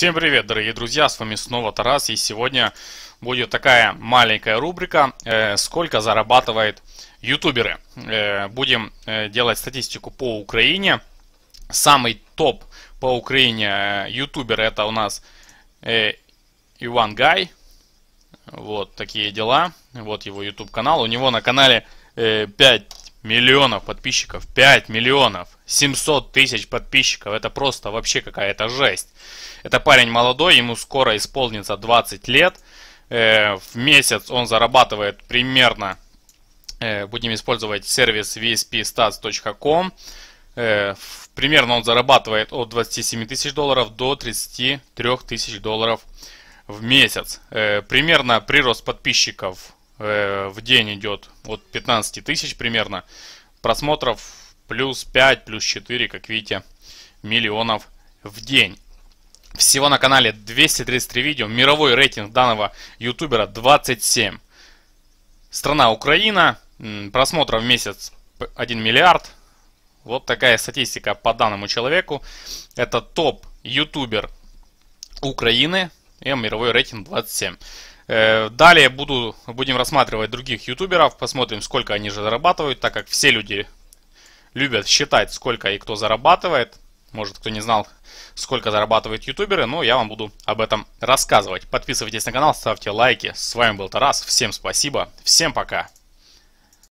Всем привет, дорогие друзья, с вами снова Тарас, и сегодня будет такая маленькая рубрика э, «Сколько зарабатывает ютуберы?». Э, будем э, делать статистику по Украине. Самый топ по Украине ютубер это у нас Иван Гай. Вот такие дела. Вот его YouTube канал. У него на канале 5 миллионов подписчиков, 5 миллионов, 700 тысяч подписчиков, это просто вообще какая-то жесть. Это парень молодой, ему скоро исполнится 20 лет, э, в месяц он зарабатывает примерно, э, будем использовать сервис vspstats.com, э, примерно он зарабатывает от 27 тысяч долларов до 33 тысяч долларов в месяц. Примерно прирост подписчиков Э, в день идет от 15 тысяч примерно. Просмотров плюс 5, плюс 4, как видите, миллионов в день. Всего на канале 233 видео. Мировой рейтинг данного ютубера 27. Страна Украина. Просмотров в месяц 1 миллиард. Вот такая статистика по данному человеку. Это топ-ютубер Украины. И мировой рейтинг 27. Э, далее буду, будем рассматривать других ютуберов, посмотрим, сколько они же зарабатывают, так как все люди любят считать, сколько и кто зарабатывает. Может, кто не знал, сколько зарабатывают ютуберы, но я вам буду об этом рассказывать. Подписывайтесь на канал, ставьте лайки. С вами был Тарас, всем спасибо, всем пока!